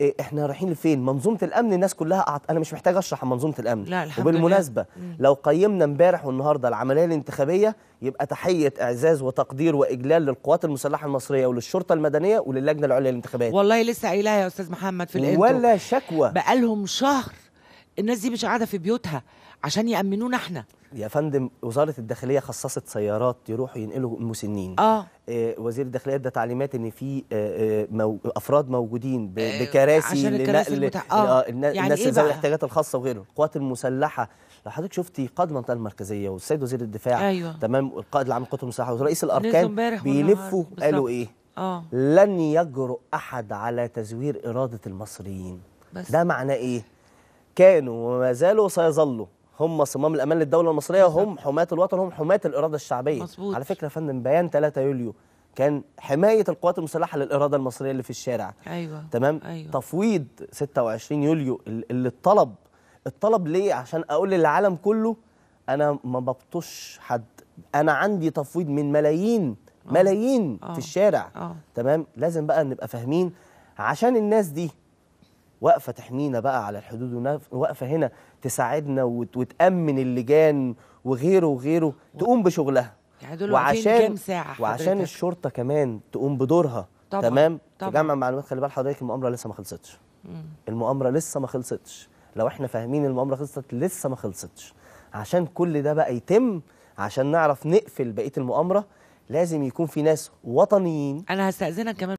إيه، احنا رايحين لفين منظومه الامن الناس كلها أعط... انا مش محتاج اشرح عن منظومه الامن لا الحمد وبالمناسبه لله. لو قيمنا امبارح والنهارده العمليه الانتخابيه يبقى تحيه اعزاز وتقدير واجلال للقوات المسلحه المصريه وللشرطه المدنيه وللجنه العليا للانتخابات والله لسه قايلها يا استاذ محمد في الانترو ولا شكوى بقالهم شهر الناس دي مش قاعده في بيوتها عشان يامنونا احنا يا فندم وزاره الداخليه خصصت سيارات يروحوا ينقلوا المسنين اه, آه، وزير الداخليه ادى تعليمات ان في آه، آه، مو افراد موجودين بكراسي عشان لنقل المتع... آه. الناس يعني إيه الاحتياجات الخاصه وغيره القوات المسلحه لو حضرتك شفتي قائد المنطقه المركزيه والسيد وزير الدفاع أيوة. تمام القائد العام للقوات المسلحه ورئيس الاركان بيلفوا قالوا ايه آه. لن يجرؤ احد على تزوير اراده المصريين بس. ده معناه ايه كانوا وما زالوا وسيظلوا هم صمام الامان للدوله المصريه هم حماه الوطن هم حماه الاراده الشعبيه مصبوط. على فكره يا فندم بيان 3 يوليو كان حمايه القوات المسلحه للاراده المصريه اللي في الشارع ايوه تمام أيوة. تفويض 26 يوليو اللي الطلب الطلب ليه عشان اقول للعالم كله انا ما ببطش حد انا عندي تفويض من ملايين آه. ملايين أوه. في الشارع أوه. تمام لازم بقى نبقى فاهمين عشان الناس دي واقفه تحمينا بقى على الحدود واقفه هنا تساعدنا وتامن اللجان وغيره وغيره تقوم بشغلها يعني دول وعشان كام ساعه وعشان الشرطه كمان تقوم بدورها طبعًا تمام طبعًا تجمع معلومات خلي بال حضرتك المؤامره لسه ما خلصتش المؤامره لسه ما خلصتش لو احنا فاهمين المؤامره خلصت لسه ما خلصتش عشان كل ده بقى يتم عشان نعرف نقفل بقيه المؤامره لازم يكون في ناس وطنيين انا هستاذنك كمان